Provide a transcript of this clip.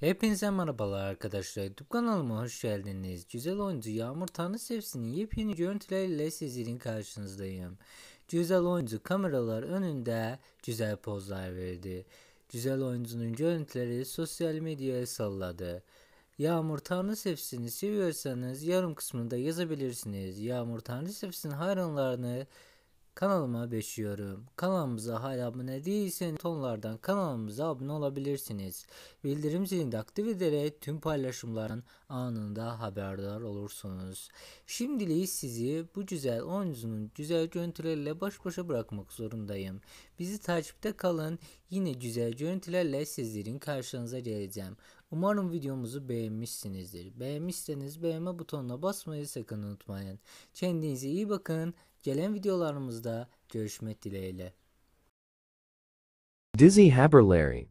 Hepinize merhabalar arkadaşlar. YouTube kanalıma hoş geldiniz. Güzel oyuncu Yağmur Tanrısevsin'in yepyeni görüntülerle sizlerin karşınızdayım. Güzel oyuncu kameralar önünde güzel pozlar verdi. Güzel oyuncunun görüntüleri sosyal medyaya salladı. Yağmur Tanrısevsin'i seviyorsanız yorum kısmında yazabilirsiniz. Yağmur Tanrısevsin hayranlarını Kanalıma beşiyorum. Kanalımıza hala abone değilseniz tonlardan kanalımıza abone olabilirsiniz. Bildirim zilini de aktif ederek tüm paylaşımların anında haberdar olursunuz. Şimdilik sizi bu güzel oyuncunun güzel görüntülerle baş başa bırakmak zorundayım. Bizi takipte kalın. Yine güzel görüntülerle sizlerin karşınıza geleceğim. Umarım videomuzu beğenmişsinizdir. Beğenmişseniz beğenme butonuna basmayı sakın unutmayın. Kendinize iyi bakın. Gelen videolarımızda görüşmek dileğiyle. Dizzy Haberlary